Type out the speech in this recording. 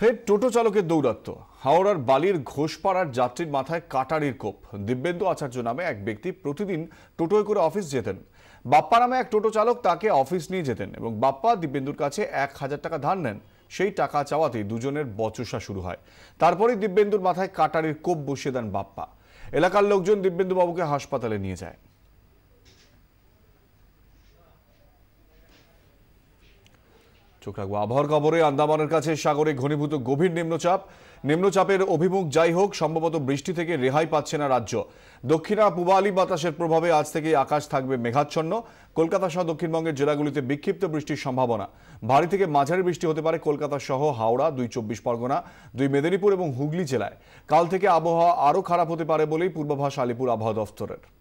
ফের টোটো চালকের দৌরাত্ম হাওড়ার বালির ঘোষপাড়ার যাত্রীর মাথায় কাটারির কোপ দিব্যেন্দু আচার্য নামে এক ব্যক্তি প্রতিদিন টোটোয় করে অফিস যেতেন বাপ্পা নামে এক টোটো চালক তাকে অফিস নিয়ে যেতেন এবং বাপ্পা দিব্যেন্দুর কাছে এক হাজার টাকা ধার নেন সেই টাকা চাওয়াতেই দুজনের বচসা শুরু হয় তারপরে দিব্যেন্দুর মাথায় কাটারির কোপ বসিয়ে দেন বাপ্পা এলাকার লোকজন দিব্যেন্দু বাবুকে হাসপাতালে নিয়ে যায় চোখ রাখবো আবহাওয়ার খবরে আন্দামানের কাছে সাগরে ঘনীভূত গভীর নিম্নচাপ নিম্নচাপের অভিমুখ যাই হোক সম্ভবত বৃষ্টি থেকে রেহাই পাচ্ছে না রাজ্য দক্ষিণা পুবালি বাতাসের প্রভাবে আজ থেকে আকাশ থাকবে মেঘাচ্ছন্ন কলকাতা সহ দক্ষিণবঙ্গের জেলাগুলিতে বিক্ষিপ্ত বৃষ্টির সম্ভাবনা ভারী থেকে মাঝারি বৃষ্টি হতে পারে কলকাতা সহ হাওড়া দুই চব্বিশ পরগনা দুই মেদিনীপুর এবং হুগলি জেলায় কাল থেকে আবহাওয়া আরও খারাপ হতে পারে বলেই পূর্বাভাস আলিপুর আবহাওয়া দফতরের